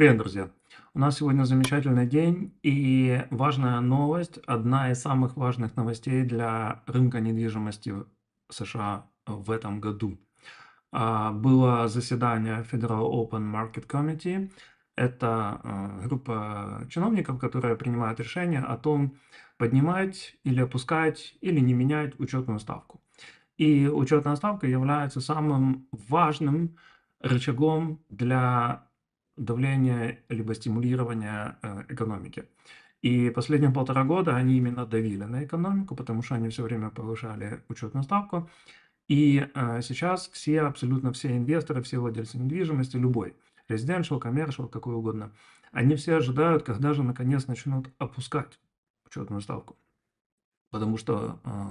Привет, друзья! У нас сегодня замечательный день и важная новость, одна из самых важных новостей для рынка недвижимости США в этом году. А, было заседание Federal Open Market Committee. Это а, группа чиновников, которая принимает решение о том, поднимать или опускать или не менять учетную ставку. И учетная ставка является самым важным рычагом для давления либо стимулирования э, экономики. И последние полтора года они именно давили на экономику, потому что они все время повышали учетную ставку. И э, сейчас все, абсолютно все инвесторы, все владельцы недвижимости, любой, residential, commercial, какой угодно, они все ожидают, когда же наконец начнут опускать учетную ставку. Потому что э,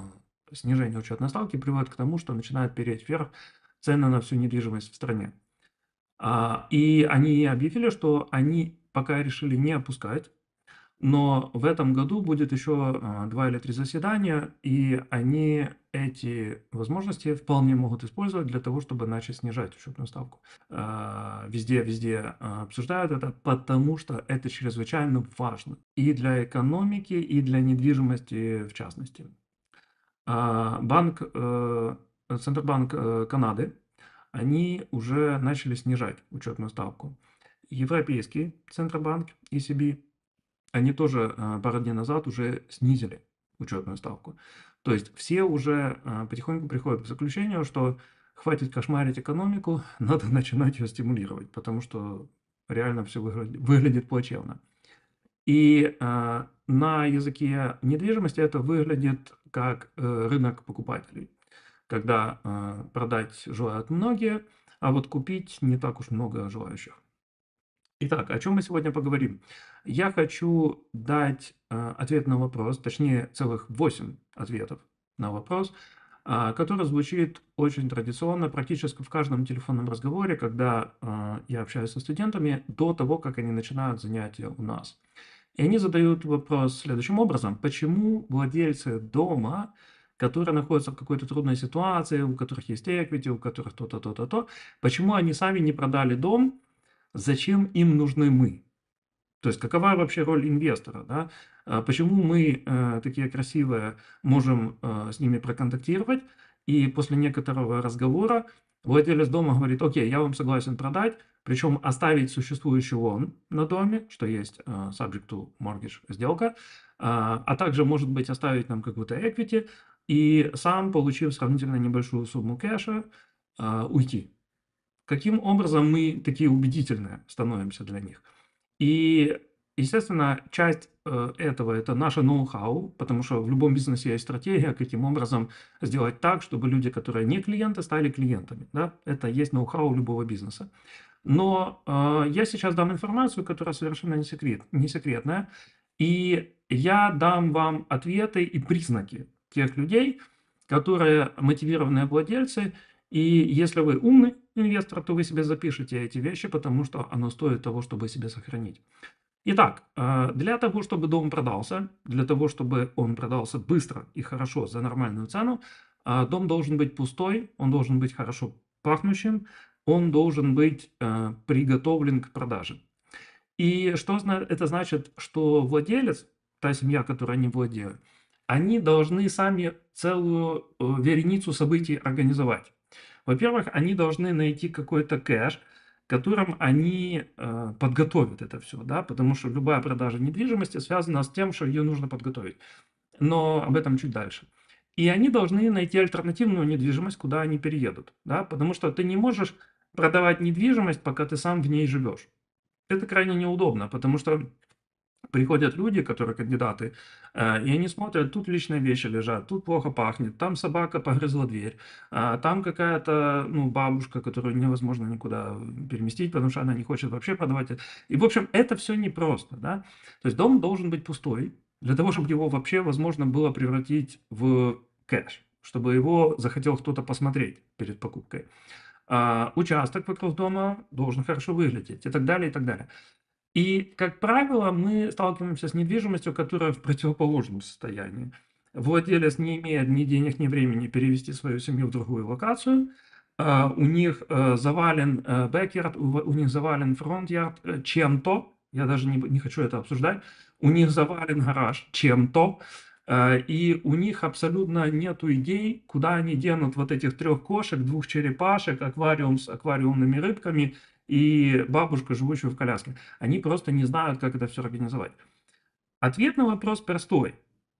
снижение учетной ставки приводит к тому, что начинают переть вверх цены на всю недвижимость в стране. А, и они объявили, что они пока решили не опускать, но в этом году будет еще а, два или три заседания, и они эти возможности вполне могут использовать для того, чтобы начать снижать учетную ставку. Везде-везде а, обсуждают это, потому что это чрезвычайно важно и для экономики, и для недвижимости в частности. Банк, э, Центробанк э, Канады они уже начали снижать учетную ставку. Европейский Центробанк, ECB, они тоже а, пару дней назад уже снизили учетную ставку. То есть все уже а, потихоньку приходят к заключению, что хватит кошмарить экономику, надо начинать ее стимулировать, потому что реально все выглядит, выглядит плачевно. И э, на языке недвижимости это выглядит как э, рынок покупателей когда э, продать желают многие, а вот купить не так уж много желающих. Итак, о чем мы сегодня поговорим? Я хочу дать э, ответ на вопрос, точнее целых 8 ответов на вопрос, э, который звучит очень традиционно практически в каждом телефонном разговоре, когда э, я общаюсь со студентами до того, как они начинают занятия у нас. И они задают вопрос следующим образом. Почему владельцы дома которые находятся в какой-то трудной ситуации, у которых есть эквити, у которых то-то, то-то, то. Почему они сами не продали дом? Зачем им нужны мы? То есть какова вообще роль инвестора? Да? А почему мы э, такие красивые можем э, с ними проконтактировать? И после некоторого разговора владелец дома говорит, окей, я вам согласен продать, причем оставить существующий лон на доме, что есть э, subject to mortgage сделка, а, а также, может быть, оставить нам какую-то equity, и сам, получив сравнительно небольшую сумму кэша, а, уйти. Каким образом мы такие убедительные становимся для них? И, естественно, часть э, этого – это наше ноу-хау, потому что в любом бизнесе есть стратегия, каким образом сделать так, чтобы люди, которые не клиенты, стали клиентами. Да? Это есть ноу-хау любого бизнеса. Но э, я сейчас дам информацию, которая совершенно не, секрет, не секретная, и я дам вам ответы и признаки тех людей, которые мотивированные владельцы, и если вы умный инвестор, то вы себе запишите эти вещи, потому что оно стоит того, чтобы себе сохранить. Итак, э, для того, чтобы дом продался, для того, чтобы он продался быстро и хорошо за нормальную цену, э, дом должен быть пустой, он должен быть хорошо пахнущим, он должен быть э, приготовлен к продаже. И что это значит, что владелец, та семья, которая не владеет, они должны сами целую э, вереницу событий организовать. Во-первых, они должны найти какой-то кэш, которым они э, подготовят это все, да, потому что любая продажа недвижимости связана с тем, что ее нужно подготовить. Но об этом чуть дальше. И они должны найти альтернативную недвижимость, куда они переедут, да, потому что ты не можешь продавать недвижимость, пока ты сам в ней живешь. Это крайне неудобно, потому что Приходят люди, которые кандидаты, э, и они смотрят, тут личные вещи лежат, тут плохо пахнет, там собака погрызла дверь, а там какая-то ну, бабушка, которую невозможно никуда переместить, потому что она не хочет вообще продавать. И, в общем, это все непросто. Да? То есть дом должен быть пустой, для того, чтобы его вообще возможно было превратить в кэш, чтобы его захотел кто-то посмотреть перед покупкой. А, участок вокруг дома должен хорошо выглядеть и так далее, и так далее. И, как правило, мы сталкиваемся с недвижимостью, которая в противоположном состоянии. Владелец не имеет ни денег, ни времени перевести свою семью в другую локацию. А, э, э, у них завален бэкярд, у них завален фронт э, чем-то. Я даже не, не хочу это обсуждать. У них завален гараж чем-то. И у них абсолютно нет идей, куда они денут вот этих трех кошек, двух черепашек, аквариум с аквариумными рыбками и бабушка живущая в коляске. Они просто не знают, как это все организовать. Ответ на вопрос простой.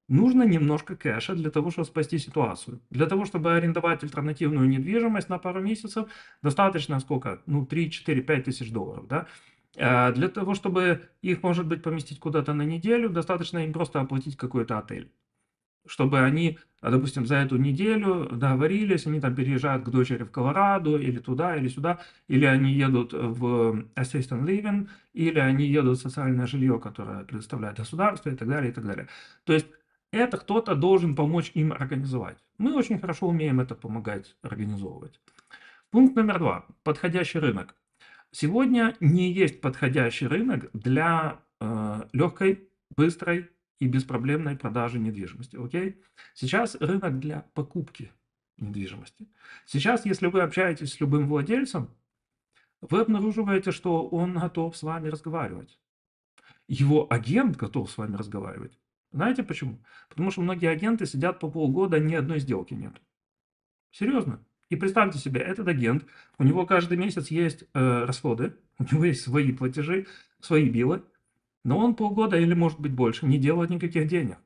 Нужно немножко кэша для того, чтобы спасти ситуацию. Для того, чтобы арендовать альтернативную недвижимость на пару месяцев, достаточно сколько? Ну, 3-4-5 тысяч долларов, да? А для того, чтобы их, может быть, поместить куда-то на неделю, достаточно им просто оплатить какой-то отель чтобы они, а, допустим, за эту неделю договорились, они там переезжают к дочери в Колорадо, или туда, или сюда, или они едут в assistant living, или они едут в социальное жилье, которое предоставляет государство, и так далее, и так далее. То есть это кто-то должен помочь им организовать. Мы очень хорошо умеем это помогать организовывать. Пункт номер два. Подходящий рынок. Сегодня не есть подходящий рынок для э, легкой, быстрой и беспроблемной продажи недвижимости. Окей? Сейчас рынок для покупки недвижимости. Сейчас, если вы общаетесь с любым владельцем, вы обнаруживаете, что он готов с вами разговаривать. Его агент готов с вами разговаривать. Знаете почему? Потому что многие агенты сидят по полгода, ни одной сделки нет. Серьезно. И представьте себе, этот агент, у него каждый месяц есть э, расходы, у него есть свои платежи, свои билы, но он полгода или, может быть, больше не делает никаких денег.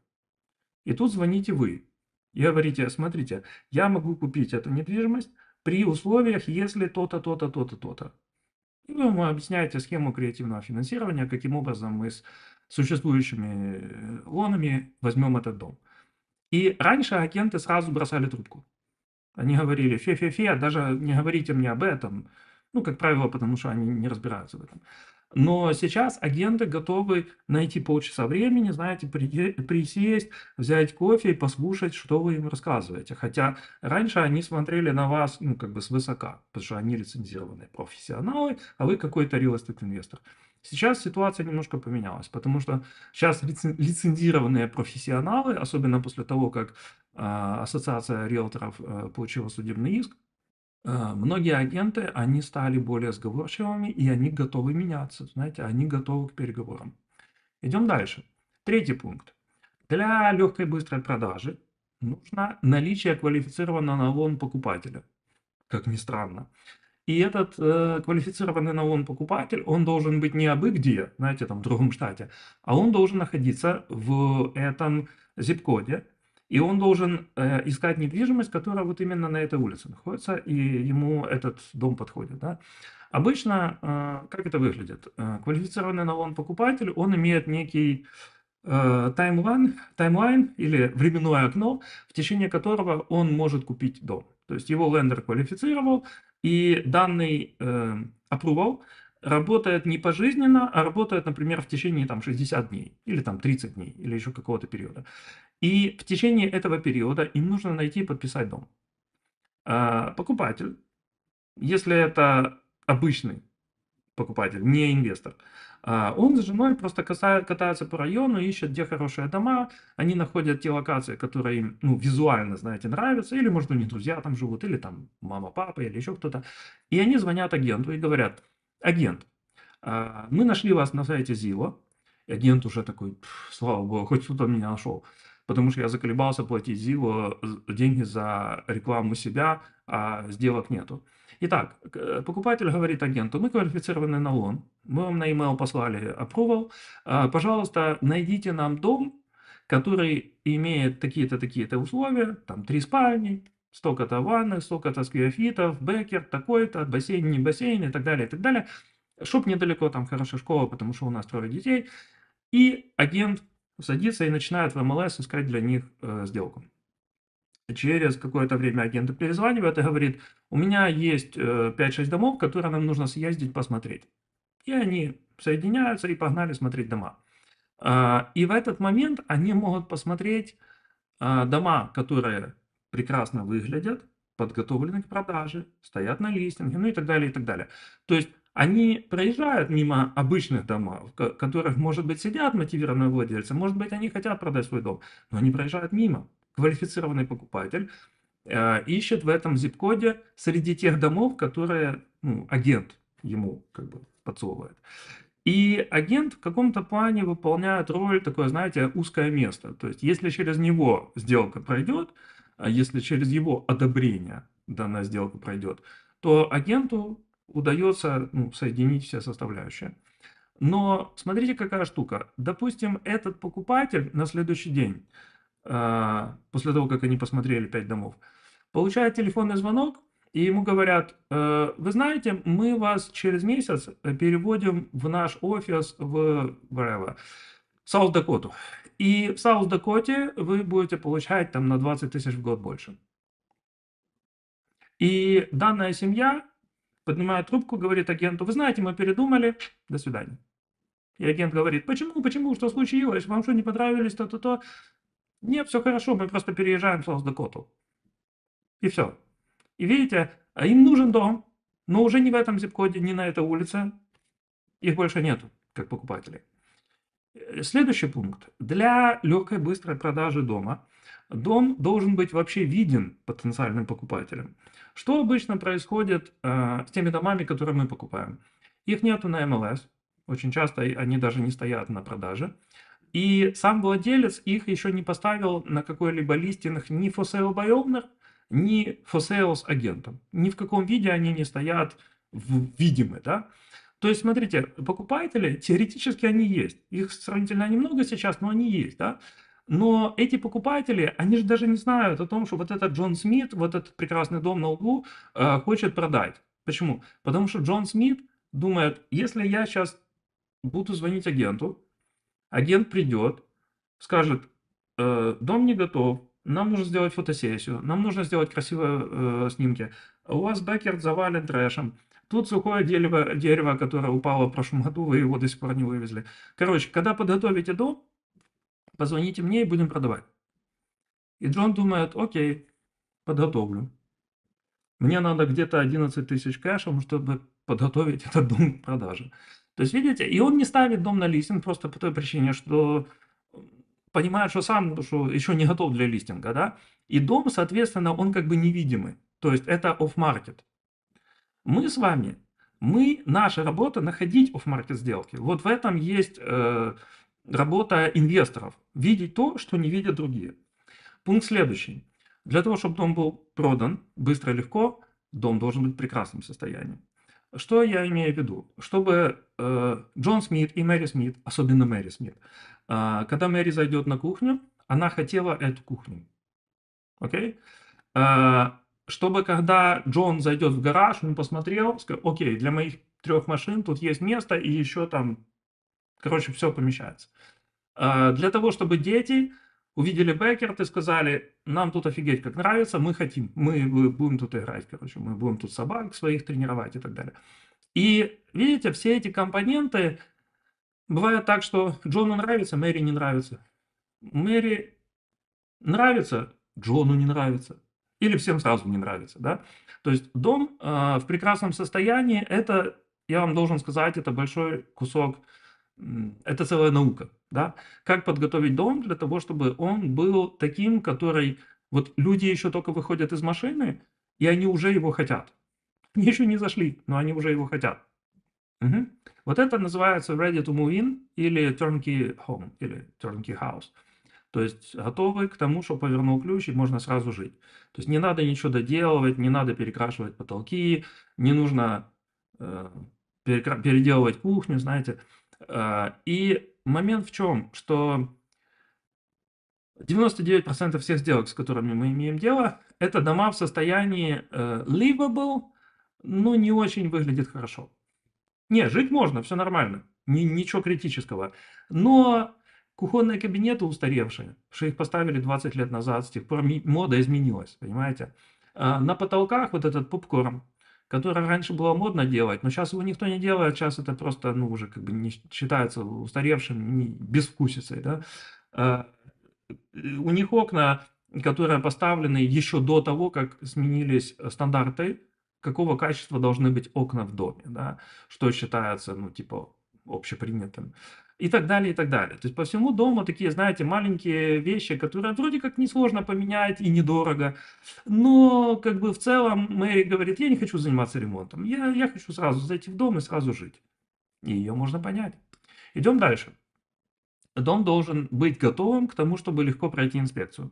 И тут звоните вы и говорите, смотрите, я могу купить эту недвижимость при условиях, если то-то, то-то, то-то, то-то. И ну, вы ему объясняете схему креативного финансирования, каким образом мы с существующими э, лонами возьмем этот дом. И раньше агенты сразу бросали трубку. Они говорили, фе-фе-фе, а даже не говорите мне об этом. Ну, как правило, потому что они не разбираются в этом. Но сейчас агенты готовы найти полчаса времени, знаете, присесть, взять кофе и послушать, что вы им рассказываете. Хотя раньше они смотрели на вас, ну, как бы свысока, потому что они лицензированные профессионалы, а вы какой-то real estate инвестор. Сейчас ситуация немножко поменялась, потому что сейчас лицензированные профессионалы, особенно после того, как э, Ассоциация риэлторов э, получила судебный иск, Э, многие агенты, они стали более сговорчивыми, и они готовы меняться, знаете, они готовы к переговорам. Идем дальше. Третий пункт. Для легкой быстрой продажи нужно наличие квалифицированного на покупателя. Как ни странно. И этот э, квалифицированный на покупатель, он должен быть не абы где, знаете, там в другом штате, а он должен находиться в этом zip коде и он должен э, искать недвижимость, которая вот именно на этой улице находится, и ему этот дом подходит. Да? Обычно, э, как это выглядит? Э, квалифицированный на покупатель, он имеет некий э, таймлайн, таймлайн или временное окно, в течение которого он может купить дом. То есть его лендер квалифицировал, и данный э, approval работает не пожизненно, а работает, например, в течение там, 60 дней, или там, 30 дней, или еще какого-то периода. И в течение этого периода им нужно найти и подписать дом. А, покупатель, если это обычный покупатель, не инвестор, а, он с женой просто катается по району, ищет, где хорошие дома, они находят те локации, которые им ну, визуально, знаете, нравятся, или, может, у них друзья там живут, или там мама, папа, или еще кто-то. И они звонят агенту и говорят, агент, а, мы нашли вас на сайте ЗИЛО, Агент уже такой, слава богу, хоть кто-то меня нашел потому что я заколебался платить ЗИЛу деньги за рекламу себя, а сделок нету. Итак, э, покупатель говорит агенту, мы квалифицированы на лон, мы вам на e-mail послали approval, а, пожалуйста, найдите нам дом, который имеет такие-то, такие-то условия, там три спальни, столько-то ванны, столько-то сквиофитов, бекер, такой-то, бассейн, не бассейн и так далее, и так далее. Чтоб недалеко, там хорошая школа, потому что у нас трое детей. И агент садится и начинает в МЛС искать для них э, сделку. Через какое-то время агенты перезванивают и говорит, у меня есть э, 5-6 домов, которые нам нужно съездить посмотреть. И они соединяются и погнали смотреть дома. Э, и в этот момент они могут посмотреть э, дома, которые прекрасно выглядят, подготовлены к продаже, стоят на листинге, ну и так далее, и так далее. То есть они проезжают мимо обычных домов, в которых, может быть, сидят мотивированные владельцы, может быть, они хотят продать свой дом, но они проезжают мимо. Квалифицированный покупатель э, ищет в этом zip коде среди тех домов, которые ну, агент ему как бы подсовывает. И агент в каком-то плане выполняет роль такое, знаете, узкое место. То есть, если через него сделка пройдет, а если через его одобрение данная сделка пройдет, то агенту удается ну, соединить все составляющие. Но смотрите, какая штука. Допустим, этот покупатель на следующий день, а, после того, как они посмотрели 5 домов, получает телефонный звонок, и ему говорят, «Э, вы знаете, мы вас через месяц переводим в наш офис в wherever, Саус-Дакоту. И в Саус-Дакоте вы будете получать там на 20 тысяч в год больше. И данная семья поднимает трубку, говорит агенту, вы знаете, мы передумали, до свидания. И агент говорит, почему, почему, что случилось, вам что, не понравились, то-то-то. Нет, все хорошо, мы просто переезжаем в Саус-Дакоту. И все. И видите, а им нужен дом, но уже не в этом зип-коде, не на этой улице. Их больше нету, как покупателей. Э, следующий пункт. Для легкой быстрой продажи дома дом должен быть вообще виден потенциальным покупателям. Что обычно происходит э, с теми домами, которые мы покупаем? Их нету на MLS. очень часто они даже не стоят на продаже. И сам владелец их еще не поставил на какой-либо листинг ни for sale by owner, ни for sale с агентом. Ни в каком виде они не стоят видимы, да? То есть, смотрите, покупатели, теоретически они есть. Их сравнительно немного сейчас, но они есть, да? Но эти покупатели, они же даже не знают о том, что вот этот Джон Смит, вот этот прекрасный дом на углу э, хочет продать. Почему? Потому что Джон Смит думает, если я сейчас буду звонить агенту, агент придет, скажет, э, дом не готов, нам нужно сделать фотосессию, нам нужно сделать красивые э, снимки, у вас бэкерд завален трэшем, Тут сухое дерево, дерево, которое упало в прошлом году, вы его до сих пор не вывезли. Короче, когда подготовите дом, позвоните мне и будем продавать. И Джон думает, окей, подготовлю. Мне надо где-то 11 тысяч кэшем, ну, чтобы подготовить этот дом к продаже. То есть, видите, и он не ставит дом на листинг просто по той причине, что понимает, что сам ну, что еще не готов для листинга, да? И дом, соответственно, он как бы невидимый. То есть это оф-маркет. Мы с вами, мы, наша работа находить оф-маркет сделки. Вот в этом есть э, работа инвесторов. Видеть то, что не видят другие. Пункт следующий. Для того, чтобы дом был продан быстро и легко, дом должен быть в прекрасном состоянии. Что я имею в виду? Чтобы э, Джон Смит и Мэри Смит, особенно Мэри Смит, э, когда Мэри зайдет на кухню, она хотела эту кухню. Окей? Okay? Э, чтобы когда Джон зайдет в гараж, он посмотрел, сказал, окей, для моих трех машин тут есть место и еще там Короче, все помещается. А, для того, чтобы дети увидели бэкер, и сказали, нам тут офигеть как нравится, мы хотим, мы будем тут играть, короче, мы будем тут собак своих тренировать и так далее. И видите, все эти компоненты, бывает так, что Джону нравится, Мэри не нравится. Мэри нравится, Джону не нравится. Или всем сразу не нравится, да? То есть дом э, в прекрасном состоянии, это, я вам должен сказать, это большой кусок это целая наука, да, как подготовить дом для того, чтобы он был таким, который, вот люди еще только выходят из машины, и они уже его хотят. Они еще не зашли, но они уже его хотят. Угу. Вот это называется ready to move in или turnkey home, или turnkey house. То есть готовы к тому, что повернул ключ, и можно сразу жить. То есть не надо ничего доделывать, не надо перекрашивать потолки, не нужно э, переделывать кухню, знаете. Э, и момент в чем, что 99% всех сделок, с которыми мы имеем дело, это дома в состоянии э, livable, но не очень выглядит хорошо. Не, жить можно, все нормально, ни, ничего критического. Но кухонные кабинеты устаревшие, что их поставили 20 лет назад, с тех пор мода изменилась, понимаете? Э, на потолках вот этот попкорн, которое раньше было модно делать, но сейчас его никто не делает, сейчас это просто, ну, уже как бы не считается устаревшим, не, безвкусицей, да. А, у них окна, которые поставлены еще до того, как сменились стандарты, какого качества должны быть окна в доме, да, что считается, ну, типа, общепринятым и так далее, и так далее. То есть по всему дому такие, знаете, маленькие вещи, которые вроде как несложно поменять и недорого, но как бы в целом Мэри говорит, я не хочу заниматься ремонтом, я, я хочу сразу зайти в дом и сразу жить. И ее можно понять. Идем дальше. Дом должен быть готовым к тому, чтобы легко пройти инспекцию.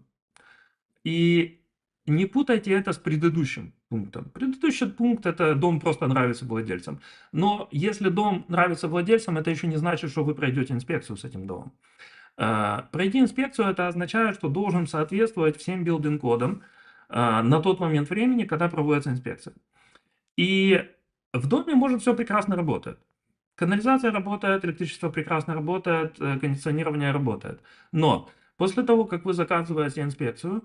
И не путайте это с предыдущим пунктом. Предыдущий пункт – это дом просто нравится владельцам. Но если дом нравится владельцам, это еще не значит, что вы пройдете инспекцию с этим домом. А, пройти инспекцию – это означает, что должен соответствовать всем билдинг-кодам а, на тот момент времени, когда проводится инспекция. И в доме, может, все прекрасно работать: Канализация работает, электричество прекрасно работает, э, кондиционирование работает. Но после того, как вы заказываете инспекцию,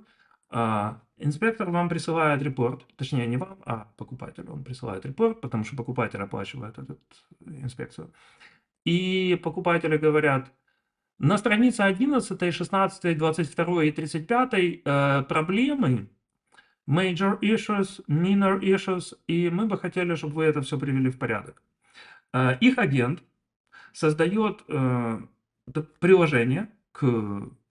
а, инспектор вам присылает репорт, точнее не вам, а покупателю. Он присылает репорт, потому что покупатель оплачивает эту э, инспекцию. И покупатели говорят, на странице 11, 16, 22 и 35 э, проблемы, major issues, minor issues, и мы бы хотели, чтобы вы это все привели в порядок. Э, их агент создает э, приложение к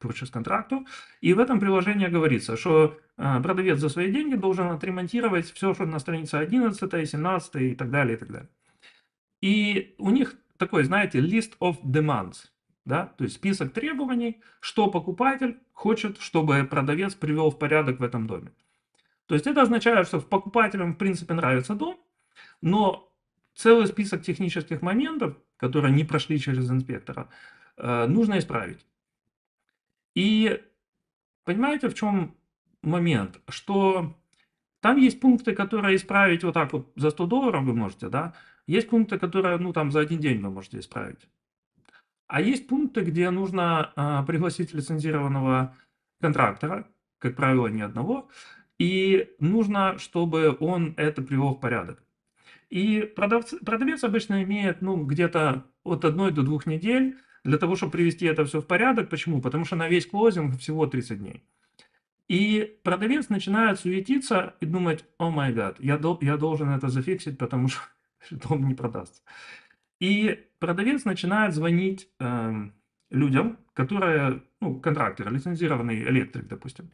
пурчес-контракту. И в этом приложении говорится, что э, продавец за свои деньги должен отремонтировать все, что на странице 11, 17 и так далее, и так далее. И у них такой, знаете, list of demands, да, то есть список требований, что покупатель хочет, чтобы продавец привел в порядок в этом доме. То есть это означает, что покупателям, в принципе, нравится дом, но целый список технических моментов, которые не прошли через инспектора, э, нужно исправить. И понимаете, в чем момент? Что там есть пункты, которые исправить вот так вот за 100 долларов вы можете, да? Есть пункты, которые, ну, там за один день вы можете исправить. А есть пункты, где нужно э, пригласить лицензированного контрактора, как правило, не одного, и нужно, чтобы он это привел в порядок. И продавцы, продавец обычно имеет ну, где-то от одной до двух недель для того, чтобы привести это все в порядок. Почему? Потому что на весь клозинг всего 30 дней. И продавец начинает суетиться и думать, о май гад, я, должен это зафиксить, потому что, что он не продаст". И продавец начинает звонить э, людям, которые, ну, контрактор, лицензированный электрик, допустим,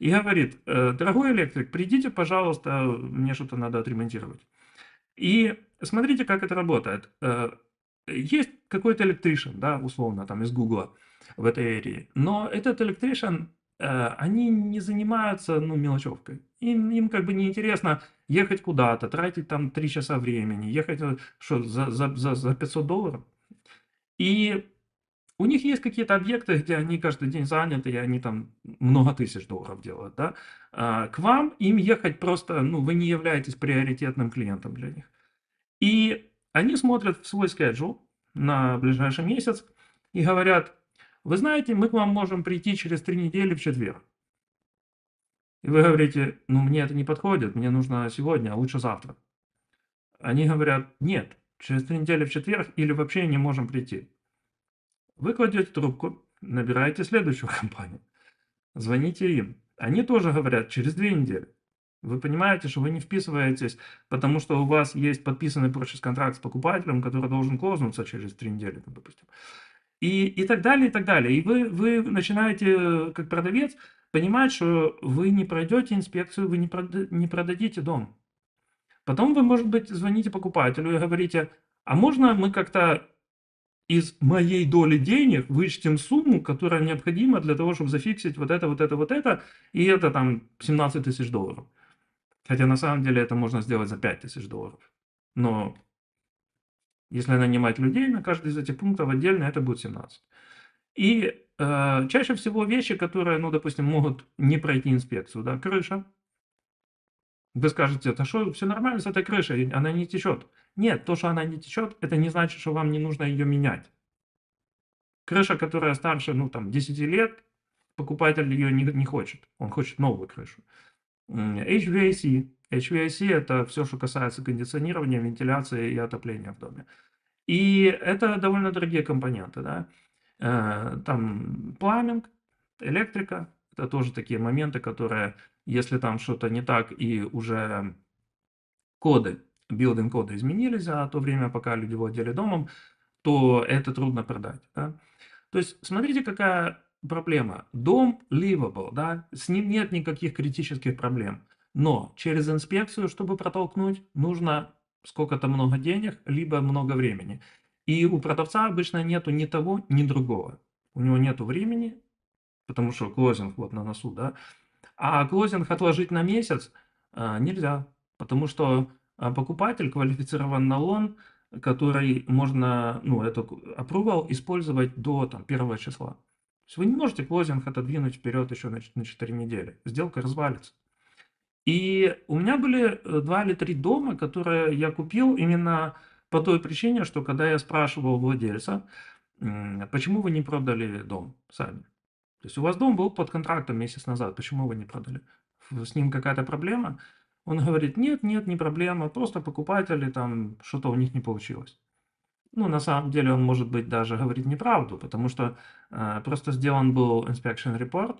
и говорит, э, дорогой электрик, придите, пожалуйста, мне что-то надо отремонтировать. И смотрите, как это работает. Э, есть какой-то электришн, да, условно, там из Гугла в этой эре, но этот электришн, они не занимаются, ну, мелочевкой. Им, им как бы неинтересно ехать куда-то, тратить там 3 часа времени, ехать э, что, за, за, за, за 500 долларов. И у них есть какие-то объекты, где они каждый день заняты, и они там много тысяч долларов делают, да. А к вам им ехать просто, ну, вы не являетесь приоритетным клиентом для них. И они смотрят в свой schedule на ближайший месяц и говорят, вы знаете, мы к вам можем прийти через три недели в четверг. И вы говорите, ну мне это не подходит, мне нужно сегодня, а лучше завтра. Они говорят, нет, через три недели в четверг или вообще не можем прийти. Вы кладете трубку, набираете следующую компанию, звоните им. Они тоже говорят, через две недели. Вы понимаете, что вы не вписываетесь, потому что у вас есть подписанный purchase контракт с покупателем, который должен клознуться через три недели, допустим. И, и так далее, и так далее. И вы, вы начинаете, э, как продавец, понимать, что вы не пройдете инспекцию, вы не, прода не продадите дом. Потом вы, может быть, звоните покупателю и говорите, а можно мы как-то из моей доли денег вычтем сумму, которая необходима для того, чтобы зафиксить вот это, вот это, вот это, и это там 17 тысяч долларов. Хотя на самом деле это можно сделать за 5000 долларов. Но если нанимать людей на каждый из этих пунктов отдельно, это будет 17. И э, чаще всего вещи, которые, ну, допустим, могут не пройти инспекцию, да, крыша. Вы скажете, это что, все нормально с этой крышей, она не течет. Нет, то, что она не течет, это не значит, что вам не нужно ее менять. Крыша, которая старше, ну, там, 10 лет, покупатель ее не, не хочет. Он хочет новую крышу. HVAC. HVAC – это все, что касается кондиционирования, вентиляции и отопления в доме. И это довольно дорогие компоненты. Да? Э, там пламинг, электрика – это тоже такие моменты, которые, если там что-то не так и уже коды, билдинг-коды изменились за то время, пока люди владели домом, то это трудно продать. Да? То есть смотрите, какая проблема. Дом livable, да, с ним нет никаких критических проблем. Но через инспекцию, чтобы протолкнуть, нужно сколько-то много денег, либо много времени. И у продавца обычно нету ни того, ни другого. У него нету времени, потому что клозинг вот на носу, да. А клозинг отложить на месяц э, нельзя, потому что э, покупатель квалифицирован на лон, который можно, ну, эту approval использовать до там, первого числа вы не можете клозинг отодвинуть вперед еще на, на 4 недели. Сделка развалится. И у меня были э, два или три дома, которые я купил именно по той причине, что когда я спрашивал владельца, почему вы не продали дом сами? То есть у вас дом был под контрактом месяц назад, почему вы не продали? С ним какая-то проблема? Он говорит, нет, нет, не проблема, просто покупатели там, что-то у них не получилось ну, на самом деле он, может быть, даже говорит неправду, потому что э, просто сделан был inspection report,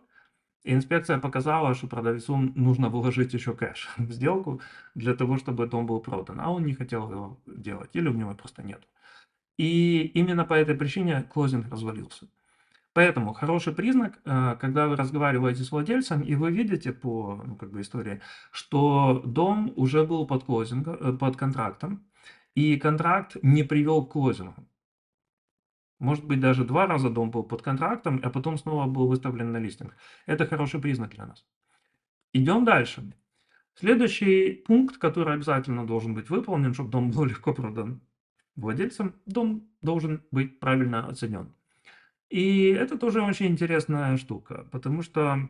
и инспекция показала, что продавцу нужно вложить еще кэш в сделку для того, чтобы дом был продан, а он не хотел его делать, или у него просто нет. И именно по этой причине клозинг развалился. Поэтому хороший признак, э, когда вы разговариваете с владельцем, и вы видите по ну, как бы истории, что дом уже был под, клозинг, э, под контрактом, и контракт не привел к клозингу. Может быть, даже два раза дом был под контрактом, а потом снова был выставлен на листинг. Это хороший признак для нас. Идем дальше. Следующий пункт, который обязательно должен быть выполнен, чтобы дом был легко продан владельцам, дом должен быть правильно оценен. И это тоже очень интересная штука, потому что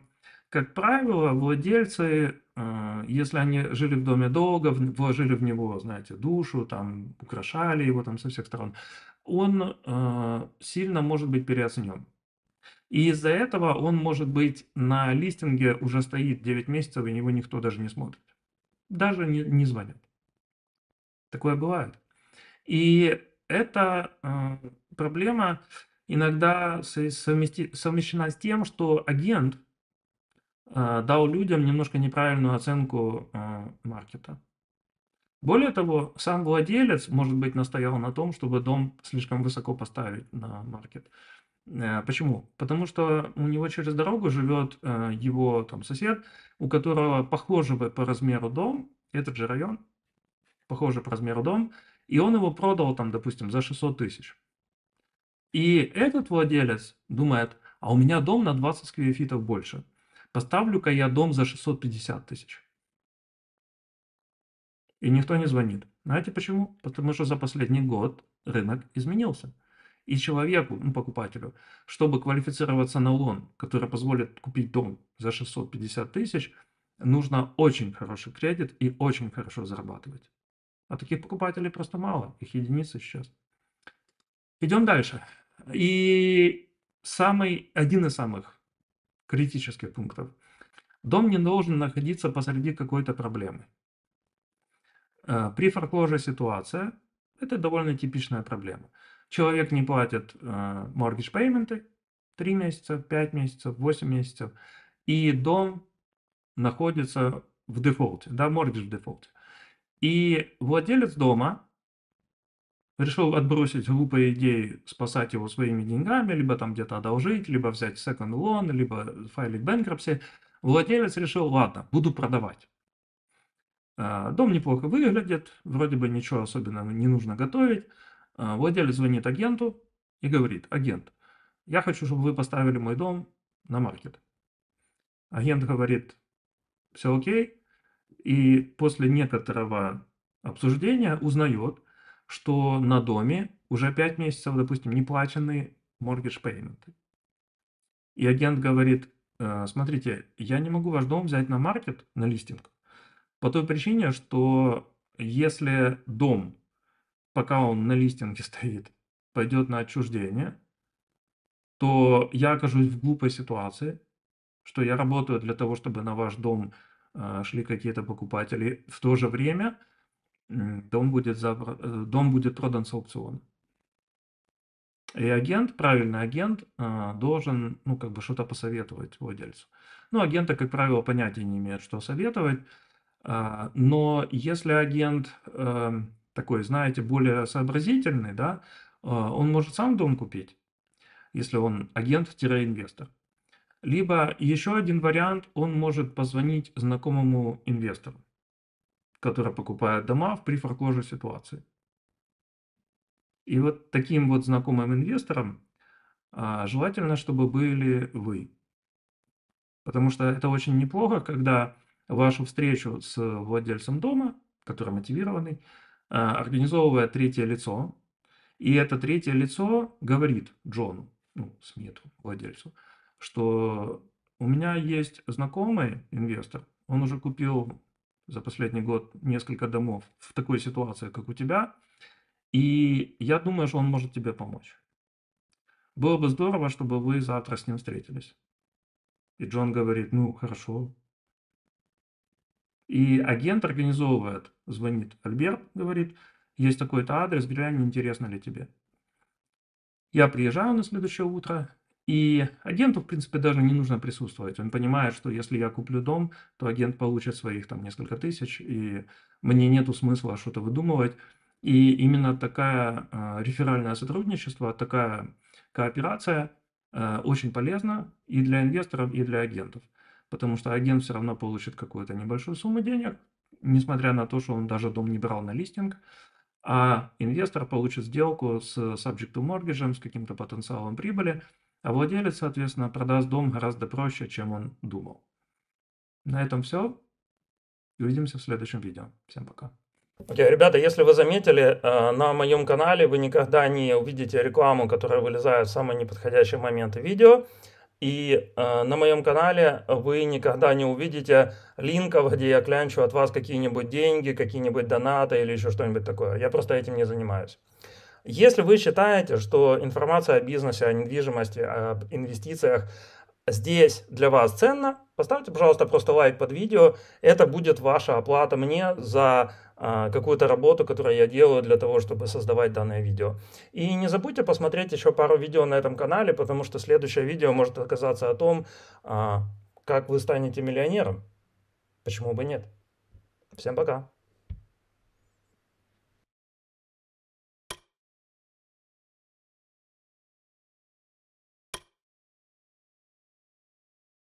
как правило, владельцы, э, если они жили в доме долго, вложили в него, знаете, душу, там, украшали его там со всех сторон, он э, сильно может быть переоценен. И из-за этого он, может быть, на листинге уже стоит 9 месяцев, и его никто даже не смотрит. Даже не, не звонят. Такое бывает. И эта э, проблема иногда совмести, совмещена с тем, что агент Э, дал людям немножко неправильную оценку э, маркета. Более того, сам владелец, может быть, настоял на том, чтобы дом слишком высоко поставить на маркет. Э, почему? Потому что у него через дорогу живет его там, сосед, у которого похоже бы по размеру дом, этот же район, похоже по размеру дом, и он его продал там, допустим, за 600 тысяч. И этот владелец думает, а у меня дом на 20 сквефитов больше. Поставлю-ка я дом за 650 тысяч. И никто не звонит. Знаете почему? Потому что за последний год рынок изменился. И человеку, ну, покупателю, чтобы квалифицироваться на лон, который позволит купить дом за 650 тысяч, нужно очень хороший кредит и очень хорошо зарабатывать. А таких покупателей просто мало, их единицы сейчас. Идем дальше. И самый, один из самых критических пунктов. Дом не должен находиться посреди какой-то проблемы. Э, при форкложе ситуация – это довольно типичная проблема. Человек не платит э, mortgage пейменты 3 месяца, 5 месяцев, 8 месяцев, и дом находится в дефолте, да, mortgage в дефолте. И владелец дома решил отбросить глупые идеи спасать его своими деньгами, либо там где-то одолжить, либо взять second loan, либо файлить bankruptcy, владелец решил, ладно, буду продавать. А, дом неплохо выглядит, вроде бы ничего особенного не нужно готовить. А, владелец звонит агенту и говорит, агент, я хочу, чтобы вы поставили мой дом на маркет. Агент говорит, все окей, и после некоторого обсуждения узнает, что на доме уже 5 месяцев, допустим, не плачены mortgage payment. И агент говорит, э, смотрите, я не могу ваш дом взять на маркет, на листинг, по той причине, что если дом, пока он на листинге стоит, пойдет на отчуждение, то я окажусь в глупой ситуации, что я работаю для того, чтобы на ваш дом э, шли какие-то покупатели. В то же время – дом будет, забр... Э, дом будет продан с аукциона. И агент, правильный агент, а, должен, ну, как бы что-то посоветовать владельцу. Ну, агенты, как правило, понятия не имеют, что советовать. А, но если агент эм, такой, знаете, более сообразительный, да, а, он может сам дом купить, если он агент-инвестор. Либо еще один вариант, он может позвонить знакомому инвестору которые покупают дома в прифоркожей ситуации. И вот таким вот знакомым инвесторам а, желательно, чтобы были вы. Потому что это очень неплохо, когда вашу встречу с владельцем дома, который мотивированный, а, организовывает третье лицо. И это третье лицо говорит Джону, ну, Смиту, владельцу, что у меня есть знакомый инвестор, он уже купил за последний год несколько домов в такой ситуации, как у тебя, и я думаю, что он может тебе помочь. Было бы здорово, чтобы вы завтра с ним встретились. И Джон говорит, ну, хорошо. И агент организовывает, звонит Альберт, говорит, есть такой-то адрес, глянь, интересно ли тебе. Я приезжаю на следующее утро, и агенту, в принципе, даже не нужно присутствовать. Он понимает, что если я куплю дом, то агент получит своих там несколько тысяч, и мне нет смысла что-то выдумывать. И именно такая э, реферальное сотрудничество, такая кооперация э, очень полезна и для инвесторов, и для агентов. Потому что агент все равно получит какую-то небольшую сумму денег, несмотря на то, что он даже дом не брал на листинг, а инвестор получит сделку с subject to mortgage, с каким-то потенциалом прибыли, а владелец, соответственно, продаст дом гораздо проще, чем он думал. На этом все. Увидимся в следующем видео. Всем пока. Окей, okay, ребята, если вы заметили, э, на моем канале вы никогда не увидите рекламу, которая вылезает в самые неподходящие моменты видео. И э, на моем канале вы никогда не увидите линков, где я клянчу от вас какие-нибудь деньги, какие-нибудь донаты или еще что-нибудь такое. Я просто этим не занимаюсь. Если вы считаете, что информация о бизнесе, о недвижимости, о инвестициях здесь для вас ценна, поставьте, пожалуйста, просто лайк под видео. Это будет ваша оплата мне за э, какую-то работу, которую я делаю для того, чтобы создавать данное видео. И не забудьте посмотреть еще пару видео на этом канале, потому что следующее видео может оказаться о том, э, как вы станете миллионером. Почему бы нет? Всем пока!